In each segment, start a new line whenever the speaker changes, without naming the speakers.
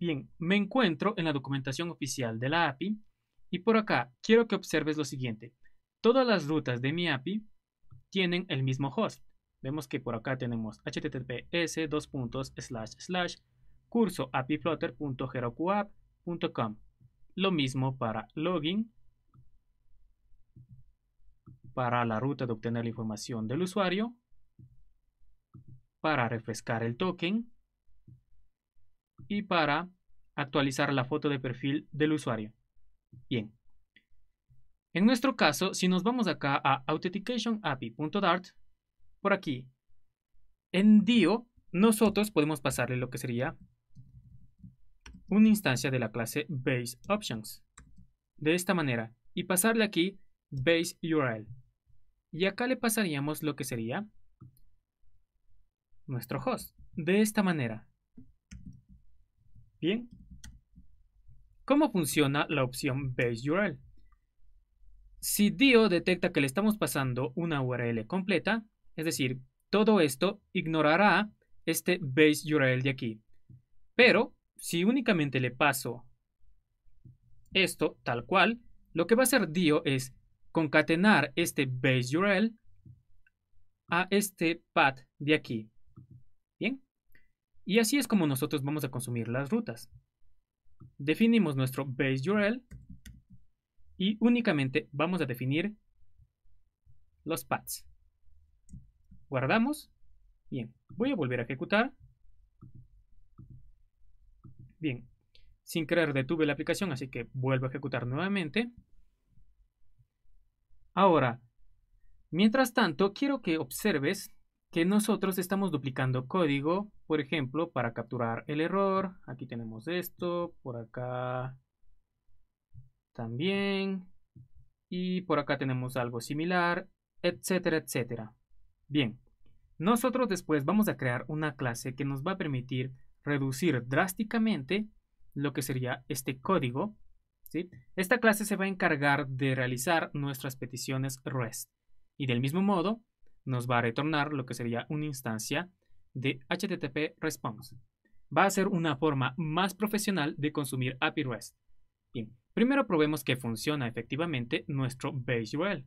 Bien, me encuentro en la documentación oficial de la API y por acá quiero que observes lo siguiente. Todas las rutas de mi API tienen el mismo host. Vemos que por acá tenemos https dos puntos slash Lo mismo para login, para la ruta de obtener la información del usuario, para refrescar el token, y para actualizar la foto de perfil del usuario. Bien. En nuestro caso, si nos vamos acá a authenticationapi.dart, por aquí, en Dio, nosotros podemos pasarle lo que sería una instancia de la clase BaseOptions. De esta manera. Y pasarle aquí BaseURL. Y acá le pasaríamos lo que sería nuestro host. De esta manera. Bien. ¿Cómo funciona la opción Base URL? Si Dio detecta que le estamos pasando una URL completa, es decir, todo esto ignorará este base URL de aquí. Pero si únicamente le paso esto tal cual, lo que va a hacer Dio es concatenar este base URL a este path de aquí. Bien, y así es como nosotros vamos a consumir las rutas. Definimos nuestro base URL y únicamente vamos a definir los paths. Guardamos. Bien, voy a volver a ejecutar. Bien, sin querer detuve la aplicación, así que vuelvo a ejecutar nuevamente. Ahora, mientras tanto, quiero que observes que nosotros estamos duplicando código, por ejemplo, para capturar el error. Aquí tenemos esto, por acá también, y por acá tenemos algo similar, etcétera, etcétera. Bien, nosotros después vamos a crear una clase que nos va a permitir reducir drásticamente lo que sería este código. ¿sí? Esta clase se va a encargar de realizar nuestras peticiones REST. Y del mismo modo, nos va a retornar lo que sería una instancia de HTTP response. Va a ser una forma más profesional de consumir API REST. Bien, primero probemos que funciona efectivamente nuestro base URL.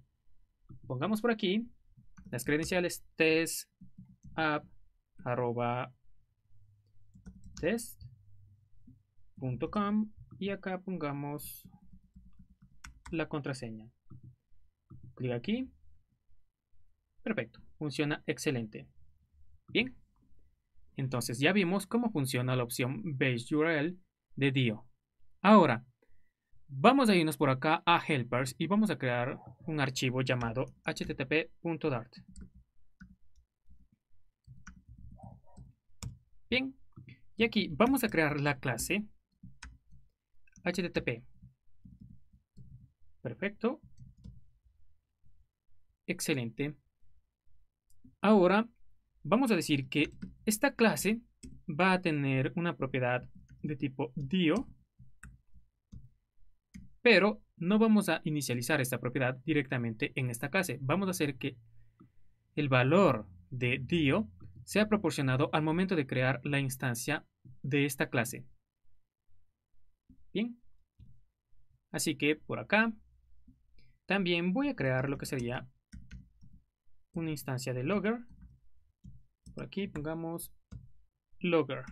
E pongamos por aquí las credenciales test y acá pongamos la contraseña. Clic aquí Perfecto, funciona excelente. Bien, entonces ya vimos cómo funciona la opción Base URL de Dio. Ahora, vamos a irnos por acá a Helpers y vamos a crear un archivo llamado http.dart. Bien, y aquí vamos a crear la clase http. Perfecto. Excelente. Ahora vamos a decir que esta clase va a tener una propiedad de tipo dio, pero no vamos a inicializar esta propiedad directamente en esta clase. Vamos a hacer que el valor de dio sea proporcionado al momento de crear la instancia de esta clase. Bien. Así que por acá también voy a crear lo que sería una instancia de logger. Por aquí pongamos logger.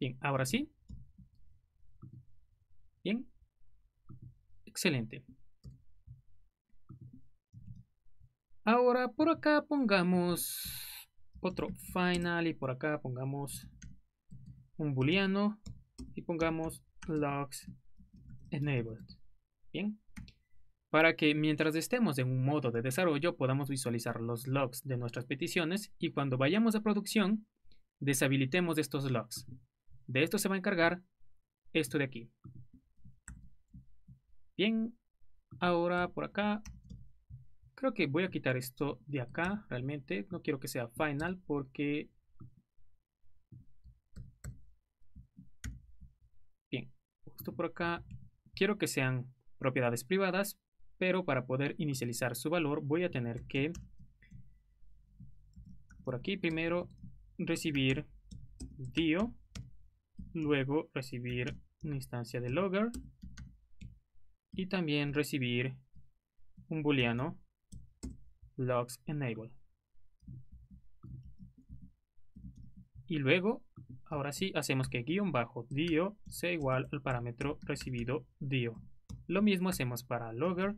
Bien, ahora sí. Bien. Excelente. Ahora por acá pongamos otro final y por acá pongamos un booleano y pongamos logs enabled. Bien para que mientras estemos en un modo de desarrollo podamos visualizar los logs de nuestras peticiones y cuando vayamos a producción deshabilitemos estos logs. De esto se va a encargar esto de aquí. Bien, ahora por acá creo que voy a quitar esto de acá realmente. No quiero que sea final porque... Bien, justo por acá quiero que sean propiedades privadas, pero para poder inicializar su valor voy a tener que por aquí primero recibir dio luego recibir una instancia de logger y también recibir un booleano logs enable y luego ahora sí hacemos que guión bajo dio sea igual al parámetro recibido dio lo mismo hacemos para logger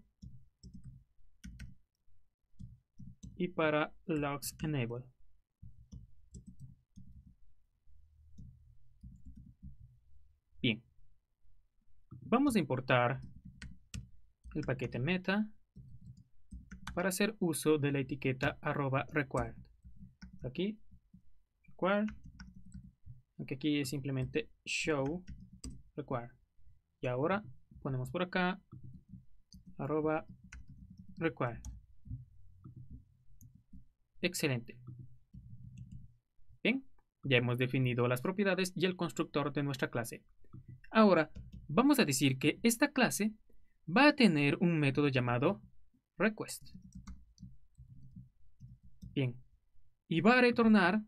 y para logs enable. Bien. Vamos a importar el paquete meta para hacer uso de la etiqueta arroba required. Aquí, required, aunque aquí es simplemente show required. Y ahora ponemos por acá arroba required. Excelente. Bien, ya hemos definido las propiedades y el constructor de nuestra clase. Ahora, vamos a decir que esta clase va a tener un método llamado request. Bien, y va a retornar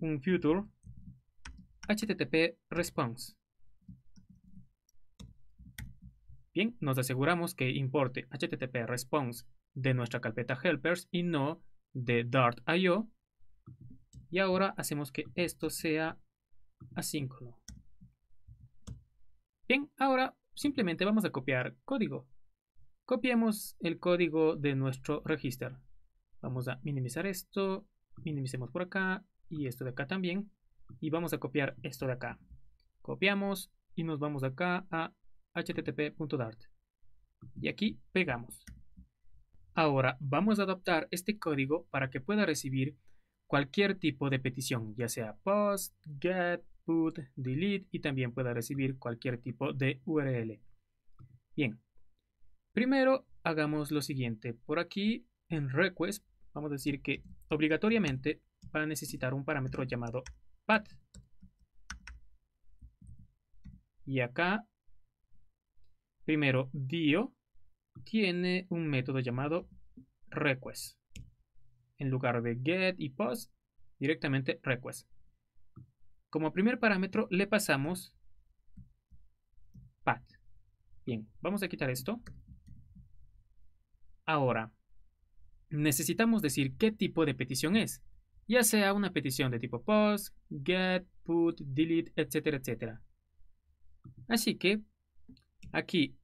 un future http response. Bien, nos aseguramos que importe http response de nuestra carpeta helpers y no de dart.io. Y ahora hacemos que esto sea asíncrono. Bien, ahora simplemente vamos a copiar código. Copiemos el código de nuestro register Vamos a minimizar esto, minimicemos por acá y esto de acá también. Y vamos a copiar esto de acá. Copiamos y nos vamos acá a http.dart. Y aquí pegamos. Ahora vamos a adaptar este código para que pueda recibir cualquier tipo de petición, ya sea post, get, put, delete y también pueda recibir cualquier tipo de URL. Bien, primero hagamos lo siguiente. Por aquí en request vamos a decir que obligatoriamente va a necesitar un parámetro llamado path. Y acá, primero dio tiene un método llamado request. En lugar de get y post, directamente request. Como primer parámetro le pasamos path. Bien, vamos a quitar esto. Ahora, necesitamos decir qué tipo de petición es, ya sea una petición de tipo post, get, put, delete, etcétera, etcétera. Así que aquí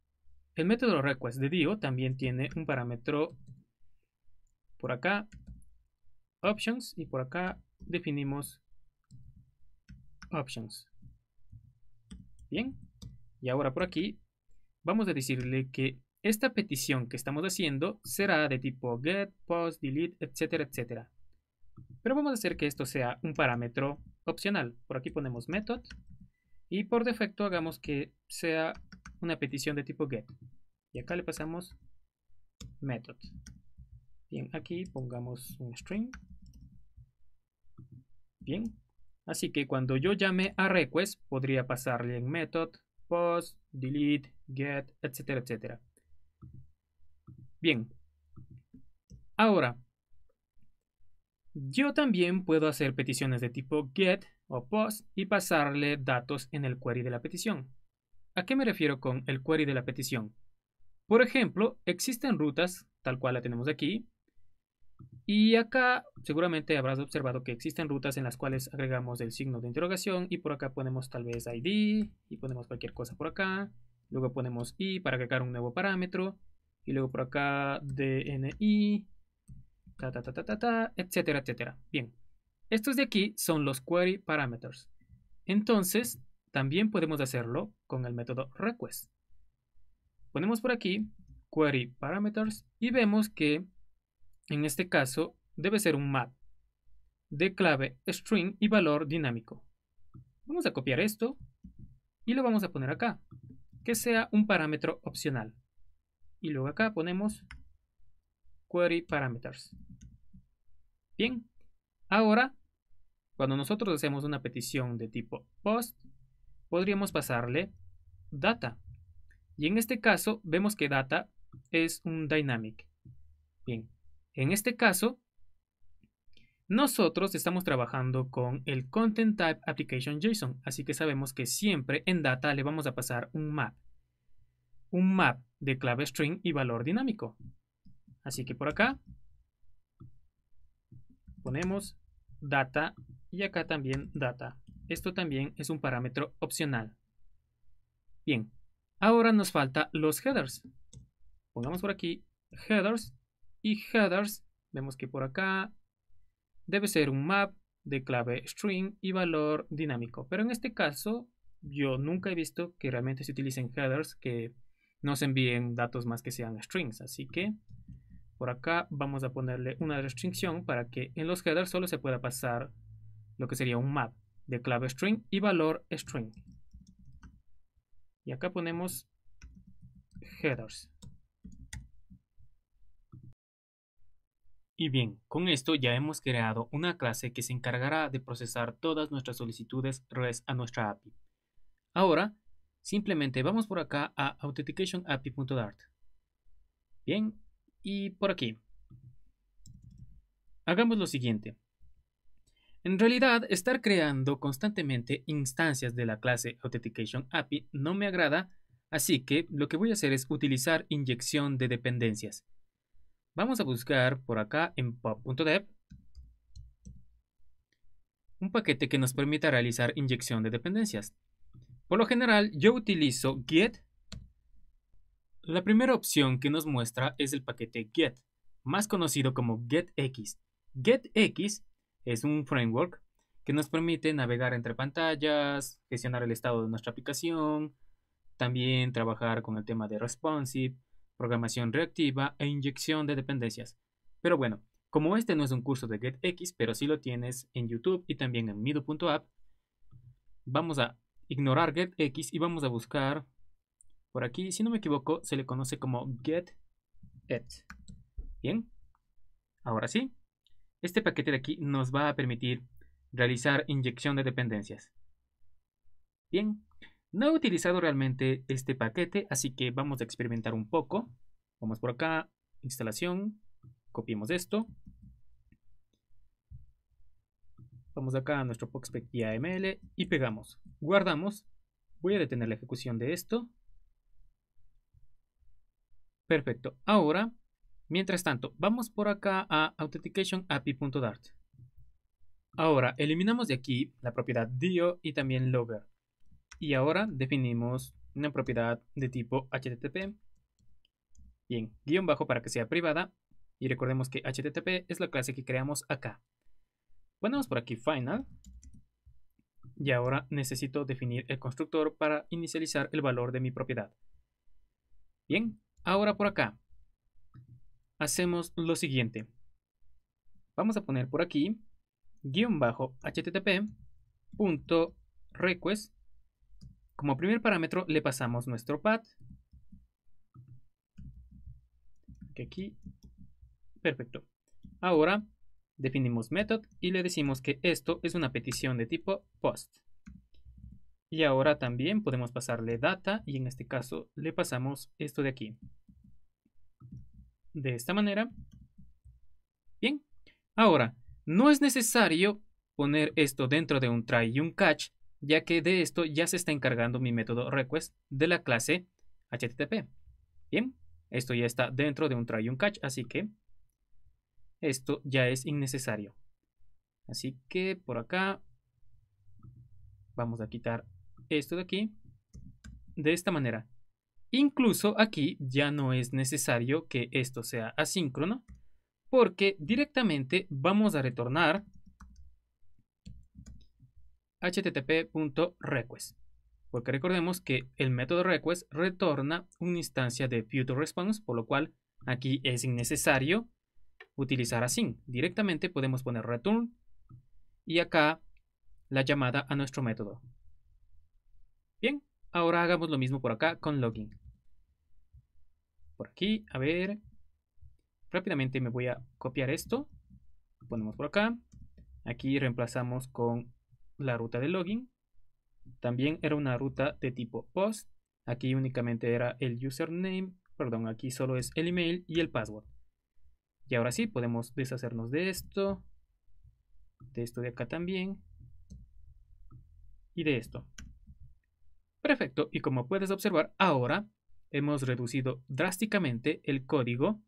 el método request de Dio también tiene un parámetro por acá, options, y por acá definimos options. Bien, y ahora por aquí vamos a decirle que esta petición que estamos haciendo será de tipo get, post, delete, etcétera, etcétera. Pero vamos a hacer que esto sea un parámetro opcional. Por aquí ponemos method y por defecto hagamos que sea una petición de tipo get. Y acá le pasamos method. Bien, aquí pongamos un string. Bien. Así que cuando yo llame a request, podría pasarle en method, post, delete, get, etcétera, etcétera. Bien. Ahora, yo también puedo hacer peticiones de tipo get o post y pasarle datos en el query de la petición. ¿A qué me refiero con el query de la petición? Por ejemplo, existen rutas, tal cual la tenemos aquí, y acá seguramente habrás observado que existen rutas en las cuales agregamos el signo de interrogación y por acá ponemos tal vez ID y ponemos cualquier cosa por acá. Luego ponemos I para agregar un nuevo parámetro y luego por acá DNI, ta ta ta ta ta, ta etcétera, etcétera. Bien, estos de aquí son los query parameters. Entonces, también podemos hacerlo con el método request. Ponemos por aquí query parameters y vemos que en este caso debe ser un map de clave string y valor dinámico. Vamos a copiar esto y lo vamos a poner acá, que sea un parámetro opcional. Y luego acá ponemos query parameters. Bien, ahora cuando nosotros hacemos una petición de tipo post, podríamos pasarle data. Y en este caso vemos que data es un dynamic. Bien, en este caso nosotros estamos trabajando con el Content Type Application JSON, así que sabemos que siempre en data le vamos a pasar un map. Un map de clave string y valor dinámico. Así que por acá ponemos data y acá también data. Esto también es un parámetro opcional. Bien, ahora nos falta los headers. Pongamos por aquí headers y headers. Vemos que por acá debe ser un map de clave string y valor dinámico. Pero en este caso yo nunca he visto que realmente se utilicen headers que no se envíen datos más que sean strings. Así que por acá vamos a ponerle una restricción para que en los headers solo se pueda pasar lo que sería un map de clave string y valor string. Y acá ponemos headers. Y bien, con esto ya hemos creado una clase que se encargará de procesar todas nuestras solicitudes REST a nuestra API. Ahora, simplemente vamos por acá a authenticationAPI.dart. Bien, y por aquí. Hagamos lo siguiente. En realidad, estar creando constantemente instancias de la clase Authentication API no me agrada, así que lo que voy a hacer es utilizar inyección de dependencias. Vamos a buscar por acá en pop.dev un paquete que nos permita realizar inyección de dependencias. Por lo general, yo utilizo get. La primera opción que nos muestra es el paquete get, más conocido como getx. GetX es un framework que nos permite navegar entre pantallas, gestionar el estado de nuestra aplicación, también trabajar con el tema de responsive, programación reactiva e inyección de dependencias. Pero bueno, como este no es un curso de GetX, pero sí lo tienes en YouTube y también en Mido.app, vamos a ignorar GetX y vamos a buscar por aquí, si no me equivoco, se le conoce como GetEd. Bien, ahora sí, este paquete de aquí nos va a permitir realizar inyección de dependencias. Bien, no he utilizado realmente este paquete, así que vamos a experimentar un poco. Vamos por acá, instalación, copiemos esto. Vamos acá a nuestro Poxpec y y pegamos. Guardamos. Voy a detener la ejecución de esto. Perfecto. Ahora Mientras tanto, vamos por acá a authenticationAPI.dart. Ahora, eliminamos de aquí la propiedad dio y también logger. Y ahora definimos una propiedad de tipo http. Bien, guión bajo para que sea privada. Y recordemos que http es la clase que creamos acá. Ponemos por aquí final. Y ahora necesito definir el constructor para inicializar el valor de mi propiedad. Bien, ahora por acá hacemos lo siguiente. Vamos a poner por aquí guión bajo http punto request. Como primer parámetro le pasamos nuestro path. Que aquí. Perfecto. Ahora definimos method y le decimos que esto es una petición de tipo post. Y ahora también podemos pasarle data y en este caso le pasamos esto de aquí de esta manera. Bien. Ahora, no es necesario poner esto dentro de un try y un catch, ya que de esto ya se está encargando mi método request de la clase HTTP. Bien, esto ya está dentro de un try y un catch, así que esto ya es innecesario. Así que por acá vamos a quitar esto de aquí de esta manera. Incluso aquí ya no es necesario que esto sea asíncrono porque directamente vamos a retornar http.request porque recordemos que el método request retorna una instancia de future response, por lo cual aquí es innecesario utilizar async. Directamente podemos poner return y acá la llamada a nuestro método. Bien, ahora hagamos lo mismo por acá con login por aquí. A ver. Rápidamente me voy a copiar esto. Lo ponemos por acá. Aquí reemplazamos con la ruta de login. También era una ruta de tipo post. Aquí únicamente era el username. Perdón, aquí solo es el email y el password. Y ahora sí, podemos deshacernos de esto. De esto de acá también. Y de esto. Perfecto, y como puedes observar, ahora hemos reducido drásticamente el código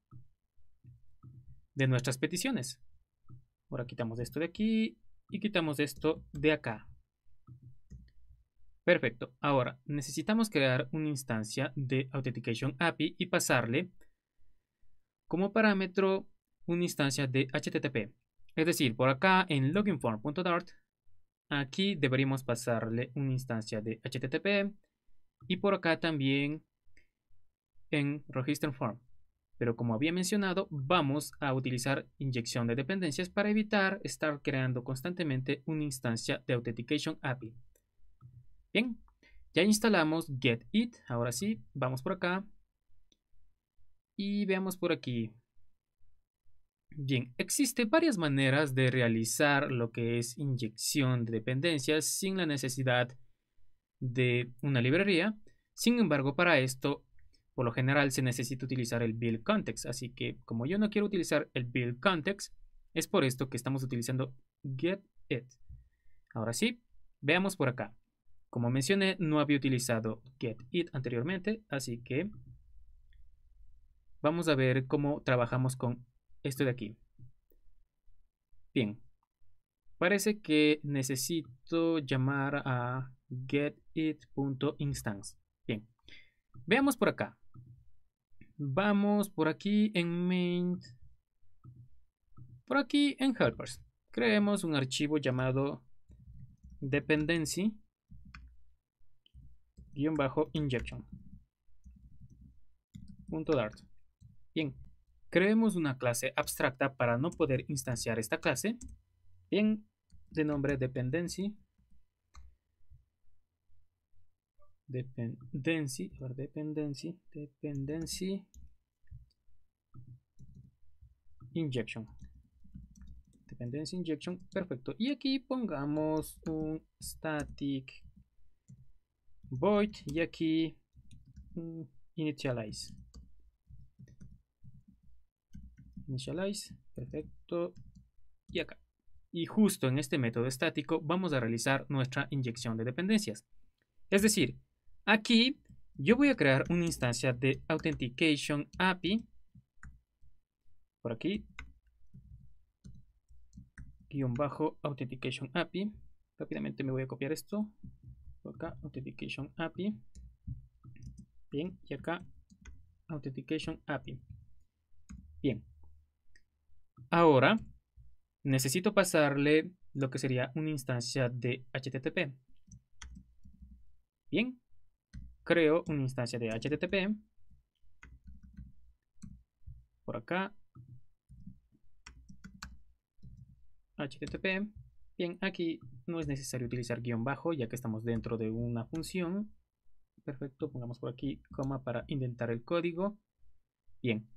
de nuestras peticiones. Ahora quitamos esto de aquí y quitamos esto de acá. Perfecto. Ahora necesitamos crear una instancia de Authentication API y pasarle como parámetro una instancia de HTTP. Es decir, por acá en loginform.dart, aquí deberíamos pasarle una instancia de HTTP y por acá también en Register Form. Pero como había mencionado, vamos a utilizar inyección de dependencias para evitar estar creando constantemente una instancia de Authentication API. Bien, ya instalamos GetIt. Ahora sí, vamos por acá. Y veamos por aquí. Bien, existe varias maneras de realizar lo que es inyección de dependencias sin la necesidad de una librería. Sin embargo, para esto por lo general se necesita utilizar el build context, así que como yo no quiero utilizar el build context, es por esto que estamos utilizando get it. Ahora sí, veamos por acá. Como mencioné, no había utilizado get it anteriormente, así que vamos a ver cómo trabajamos con esto de aquí. Bien, parece que necesito llamar a getit.instance. Bien, veamos por acá. Vamos por aquí en main. Por aquí en helpers. Creemos un archivo llamado dependency injectiondart bajo injection punto bien creemos una clase abstracta para no poder instanciar esta clase bien de nombre dependency dependency dependency dependency injection. Dependencia injection, perfecto. Y aquí pongamos un static void y aquí un initialize. Initialize, perfecto. Y acá. Y justo en este método estático vamos a realizar nuestra inyección de dependencias. Es decir, aquí yo voy a crear una instancia de authentication API por aquí. Guión bajo Authentication API. Rápidamente me voy a copiar esto. Por acá, Authentication API. Bien, y acá, Authentication API. Bien. Ahora, necesito pasarle lo que sería una instancia de HTTP. Bien, creo una instancia de HTTP. Por acá, http. Bien, aquí no es necesario utilizar guión bajo ya que estamos dentro de una función. Perfecto, pongamos por aquí coma para indentar el código. Bien.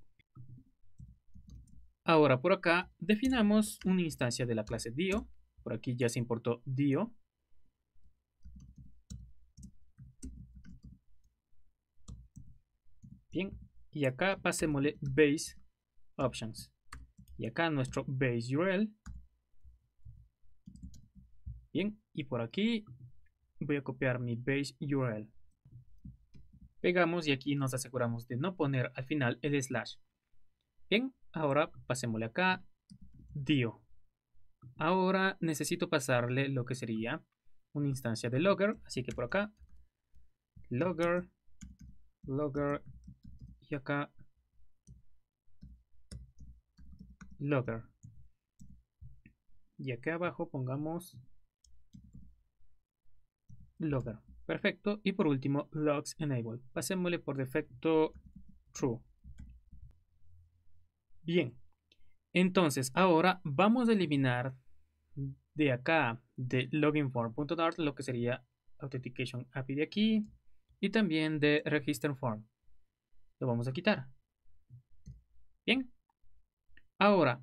Ahora por acá definamos una instancia de la clase Dio. Por aquí ya se importó Dio. Bien, y acá pasémosle base options. Y acá nuestro base URL y por aquí voy a copiar mi base URL. Pegamos y aquí nos aseguramos de no poner al final el slash. Bien, ahora pasémosle acá dio. Ahora necesito pasarle lo que sería una instancia de logger, así que por acá logger logger y acá logger. Y acá abajo pongamos Logger. Perfecto. Y por último, logs enable. Pasémosle por defecto true. Bien. Entonces, ahora vamos a eliminar de acá, de loginform.dart, lo que sería authentication API de aquí y también de register form. Lo vamos a quitar. Bien. Ahora,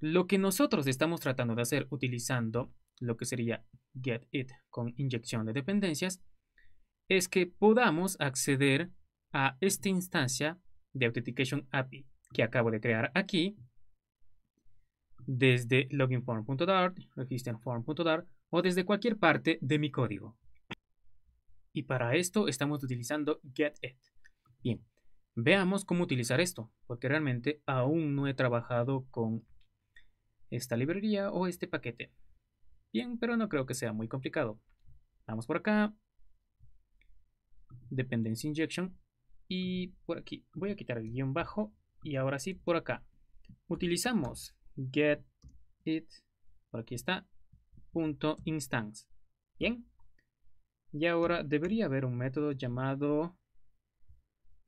lo que nosotros estamos tratando de hacer utilizando lo que sería get it con inyección de dependencias, es que podamos acceder a esta instancia de Authentication API que acabo de crear aquí desde loginform.dart, registerform.dart o desde cualquier parte de mi código. Y para esto estamos utilizando get it. Bien, veamos cómo utilizar esto, porque realmente aún no he trabajado con esta librería o este paquete. Bien, pero no creo que sea muy complicado. Vamos por acá. Dependencia Injection. Y por aquí. Voy a quitar el guión bajo. Y ahora sí, por acá. Utilizamos get it. Por aquí está. Punto instance. Bien. Y ahora debería haber un método llamado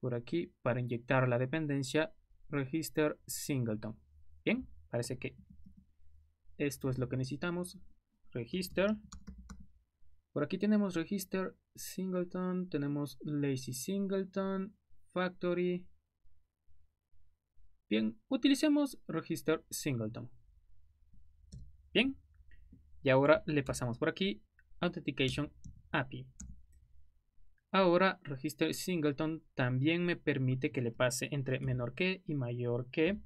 por aquí para inyectar la dependencia register singleton. Bien, parece que esto es lo que necesitamos register. Por aquí tenemos register singleton, tenemos lazy singleton, factory. Bien, utilicemos register singleton. Bien, y ahora le pasamos por aquí authentication API. Ahora register singleton también me permite que le pase entre menor que y mayor que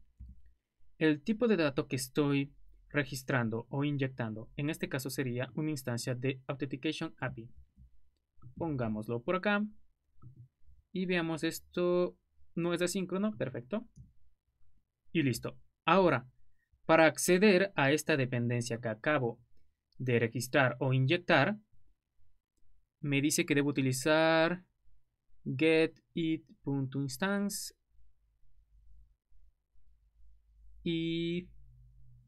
el tipo de dato que estoy registrando o inyectando. En este caso sería una instancia de Authentication API. Pongámoslo por acá. Y veamos esto. No es asíncrono. Perfecto. Y listo. Ahora, para acceder a esta dependencia que acabo de registrar o inyectar, me dice que debo utilizar getit.instance y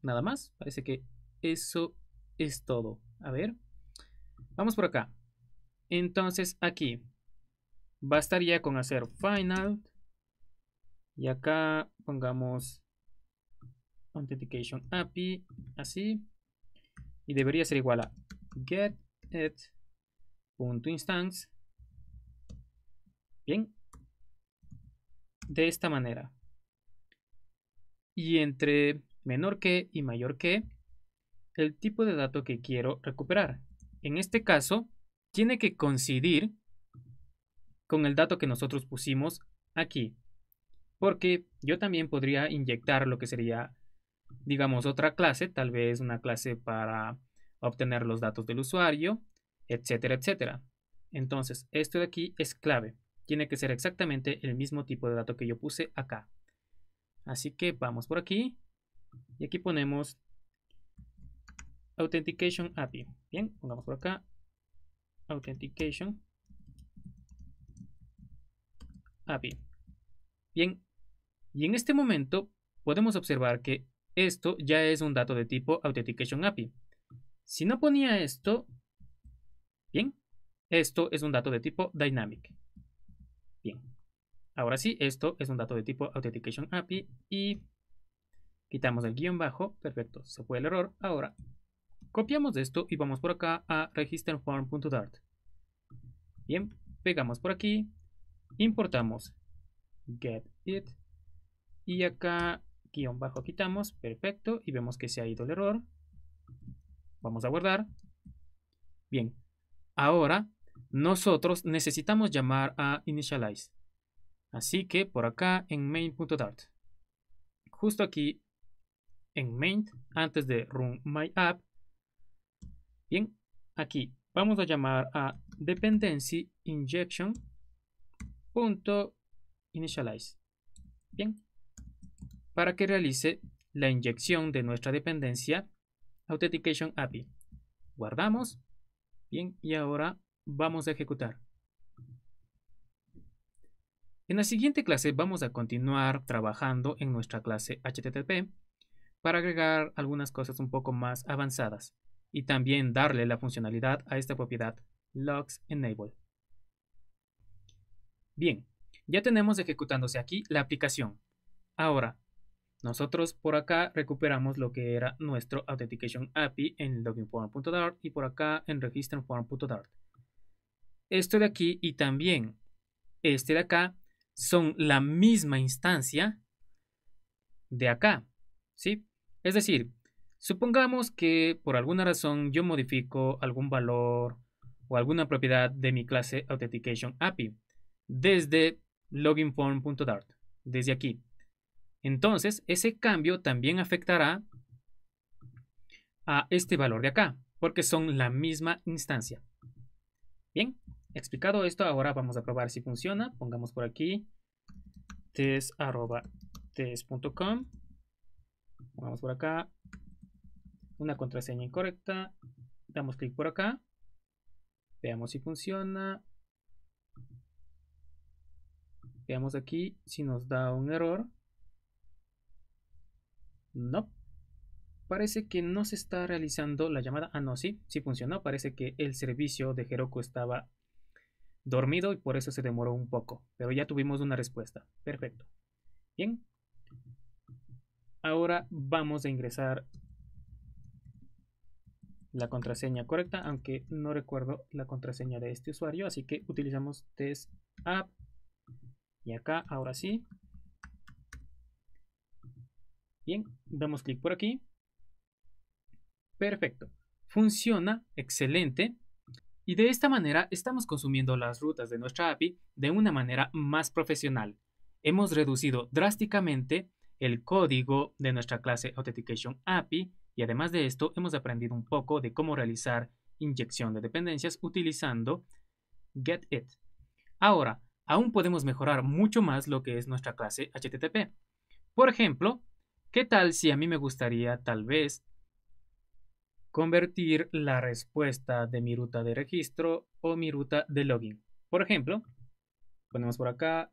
nada más. Parece que eso es todo. A ver. Vamos por acá. Entonces aquí. Bastaría con hacer final. Y acá pongamos authentication API. Así. Y debería ser igual a get it instance. Bien. De esta manera. Y entre menor que y mayor que el tipo de dato que quiero recuperar. En este caso, tiene que coincidir con el dato que nosotros pusimos aquí. Porque yo también podría inyectar lo que sería, digamos, otra clase, tal vez una clase para obtener los datos del usuario, etcétera, etcétera. Entonces, esto de aquí es clave. Tiene que ser exactamente el mismo tipo de dato que yo puse acá. Así que vamos por aquí y aquí ponemos Authentication API. Bien, pongamos por acá Authentication API. Bien, y en este momento podemos observar que esto ya es un dato de tipo Authentication API. Si no ponía esto, bien, esto es un dato de tipo Dynamic. Bien, ahora sí, esto es un dato de tipo Authentication API y Quitamos el guión bajo, perfecto, se fue el error. Ahora, copiamos esto y vamos por acá a registerform.dart. Bien, pegamos por aquí, importamos get it y acá guión bajo quitamos, perfecto, y vemos que se ha ido el error. Vamos a guardar. Bien, ahora nosotros necesitamos llamar a initialize. Así que por acá en main.dart. Justo aquí en main antes de run my app. Bien, aquí vamos a llamar a dependency injection punto initialize. Bien, para que realice la inyección de nuestra dependencia authentication API. Guardamos. Bien, y ahora vamos a ejecutar. En la siguiente clase vamos a continuar trabajando en nuestra clase HTTP para agregar algunas cosas un poco más avanzadas y también darle la funcionalidad a esta propiedad logs enable. Bien, ya tenemos ejecutándose aquí la aplicación. Ahora, nosotros por acá recuperamos lo que era nuestro Authentication API en loginform.dart y por acá en registerform.dart. Esto de aquí y también este de acá son la misma instancia de acá. ¿sí? Es decir, supongamos que por alguna razón yo modifico algún valor o alguna propiedad de mi clase Authentication API desde loginform.dart, desde aquí. Entonces, ese cambio también afectará a este valor de acá, porque son la misma instancia. Bien, explicado esto, ahora vamos a probar si funciona. Pongamos por aquí test.com Vamos por acá. Una contraseña incorrecta. Damos clic por acá. Veamos si funciona. Veamos aquí si nos da un error. No. Parece que no se está realizando la llamada. Ah, no, sí, sí funcionó. Parece que el servicio de Heroku estaba dormido y por eso se demoró un poco. Pero ya tuvimos una respuesta. Perfecto. Bien, Ahora vamos a ingresar la contraseña correcta, aunque no recuerdo la contraseña de este usuario, así que utilizamos test app y acá ahora sí. Bien, damos clic por aquí. Perfecto, funciona, excelente. Y de esta manera estamos consumiendo las rutas de nuestra API de una manera más profesional. Hemos reducido drásticamente el código de nuestra clase Authentication API y además de esto hemos aprendido un poco de cómo realizar inyección de dependencias utilizando get it Ahora, aún podemos mejorar mucho más lo que es nuestra clase HTTP. Por ejemplo, ¿qué tal si a mí me gustaría tal vez convertir la respuesta de mi ruta de registro o mi ruta de login? Por ejemplo, ponemos por acá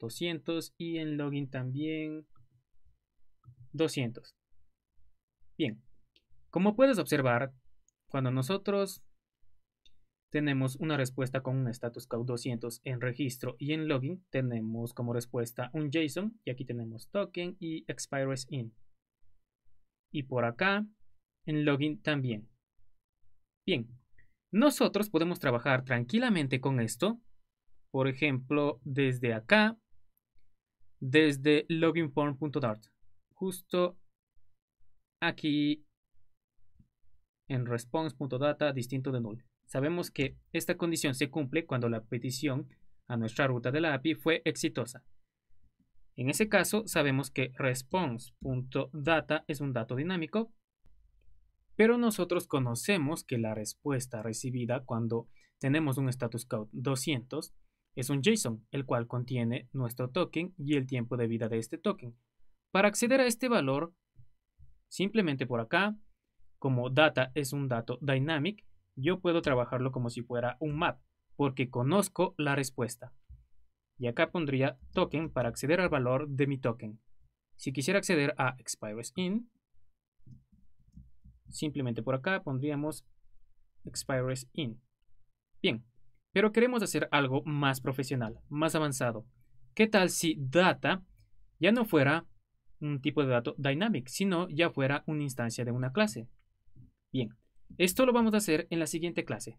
200 y en login también 200. Bien, como puedes observar, cuando nosotros tenemos una respuesta con un status code 200 en registro y en login, tenemos como respuesta un JSON y aquí tenemos token y expires in. Y por acá, en login también. Bien, nosotros podemos trabajar tranquilamente con esto. Por ejemplo, desde acá, desde loginform.dart justo aquí en response.data distinto de null. Sabemos que esta condición se cumple cuando la petición a nuestra ruta de la API fue exitosa. En ese caso, sabemos que response.data es un dato dinámico, pero nosotros conocemos que la respuesta recibida cuando tenemos un status code 200 es un JSON, el cual contiene nuestro token y el tiempo de vida de este token. Para acceder a este valor, simplemente por acá, como data es un dato dynamic, yo puedo trabajarlo como si fuera un map, porque conozco la respuesta. Y acá pondría token para acceder al valor de mi token. Si quisiera acceder a expires in, simplemente por acá pondríamos expires in. Bien, pero queremos hacer algo más profesional, más avanzado. ¿Qué tal si data ya no fuera un tipo de dato dynamic, sino ya fuera una instancia de una clase. Bien, esto lo vamos a hacer en la siguiente clase.